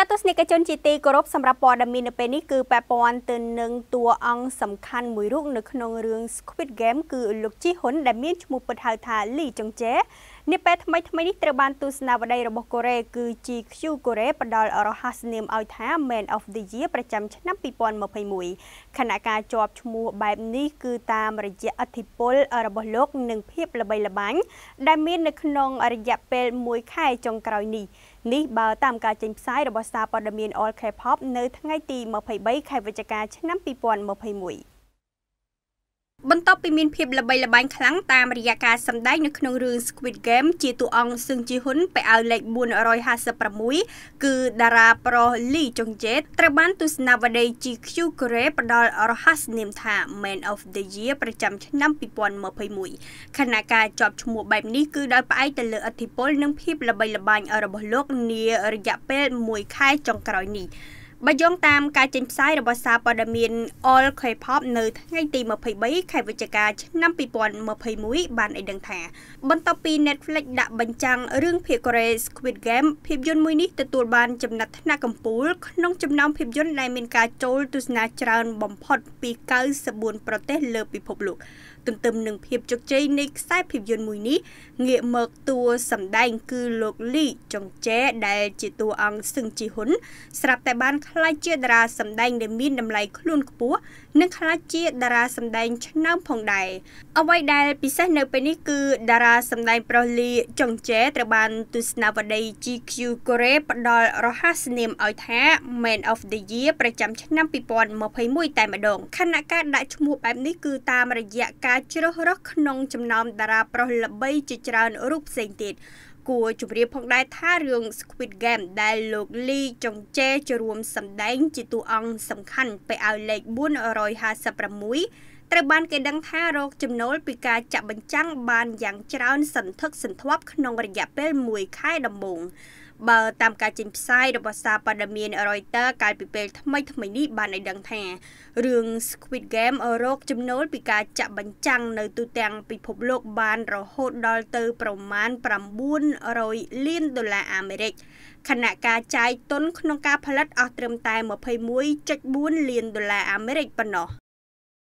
ចាត់ទស្សនិកជនជាទីគោរពសម្រាប់ព័ត៌មាននៅពេលនេះគឺពាក់ព័ន្ធទៅនឹងតួអង្គសំខាន់មួយរូបនៅក្នុងរឿង Squid Game គឺលោកជីហ៊ុន ដែលមានឈ្មោះពិតហៅថាលីចុងជេនាពេលថ្មីថ្មីនេះត្រូវបានទស្សនាវដ្តីរបស់កូរ៉េគឺ GQ កូរ៉េផ្ដល់រហស្សនាមឲ្យថា Man of the Year ប្រចាំឆ្នាំ2021ខណៈការជាប់ឈ្មោះបែបនេះគឺតាមរយៈអធិពលរបស់លោក និង ភាព ល្បីល្បាញ ដែលមាននៅក្នុងរយៈពេល1ខែចុងក្រោយនេះនេះបើតាមការចេញផ្សាយរបស់សារព័ត៌មាន All K-pop នៅថ្ងៃទី23ខែវិច្ឆិកាឆ្នាំ2021បន្ទាប់ពីមានភាពល្បីល្បាញខ្លាំងតាមរយៈការសម្ដែងនៅក្នុងរឿង Squid Game ជាតួអង្គស៊ឹងជីហ៊ុនពាក់អាវលេខ456គឺតារាប្រុសលីចុងជេតត្រូវបានទស្សនាវដ្តី GQ កូរ៉េផ្ដល់រហ័សនាមថា Man of the Year ប្រចាំឆ្នាំ2021ខណៈការជាប់ឈ្មោះបែបនេះគឺដោយផ្អែកទៅលើឥទ្ធិពលនិងភាពល្បីល្បាញរបស់លោកនារយៈពេល1ខែចុងក្រោយនេះបើយោងតាមការចេញផ្សាយរបស់សារព័ត៌មាន All K-pop នៅថ្ងៃទី23ខែវិច្ឆិកាឆ្នាំ2021បានឲ្យដឹងថា បន្ទាប់ពី Netflix ដាក់បញ្ចាំងរឿងភាគកូរ៉េ Squid Game ភាពយន្តមួយនេះទទួលបានចំណាត់ថ្នាក់កំពូលក្នុងចំណោមភាពយន្តដែលមានការចូលទស្សនាច្រើនបំផុតពី94ប្រទេសលើពិភពលោកទន្ទឹមនឹងភាពជោគជ័យនៃខ្សែភាពយន្តមួយនេះងាកមកតួសម្ដែងគឺលោកលីចុងចែដែល ជាតួអង្គសឹងជីហ៊ុនស្រាប់តែបានក្លាយជាតារាសម្ដែង ដែលមានតម្លៃខ្លួនខ្ពស់និងក្លាយជាតារាសម្ដែងឆ្នើមផងដែរអ្វីដែល ពិសេសនៅពេលនេះគឺតារាសម្ដែងប្រុសលីចុងចែត្រូវបានទស្សនាវដ្ដី GQ កូរ៉េផ្ដល់រហ័សនាមឲ្យថា Man of the Year ប្រចាំឆ្នាំ2021តែម្ដងខណៈការដាក់ឈ្មោះបែបនេះគឺតាមរយៈការអាចជ្រើសរើសក្នុងចំណោមតារាប្រុសល្បីជាច្រើនរូបផ្សេងទៀតគួរជម្រាបផងដែរថារឿង Squid Game ដែលលោកលីចុងជេជារួមសម្ដែងជាតួអង្គសំខាន់ពេលឲ្យលេខ456ត្រូវបានគេដឹងថារកចំណូលពីការចាក់បញ្ចាំងបានយ៉ាងច្រើនសន្ធឹកសន្ធាប់ក្នុងរយៈពេល1ខែដំបូងបើតាមការចេញផ្សាយរបស់សារព័ត៌មាន Reuters កាលពីពេលថ្មីថ្មីនេះបានឲ្យដឹងថារឿង Squid Game រកចំណូលពីការចាក់បញ្ចាំងនៅទូទាំងពិភពលោកបានរហូតដល់ទៅប្រមាណ900លានដុល្លារអាមេរិកខណៈការចាយទុនក្នុងការផលិតអស់ត្រឹមតែ21.4លានដុល្លារអាមេរិកប៉ុណ្ណោះ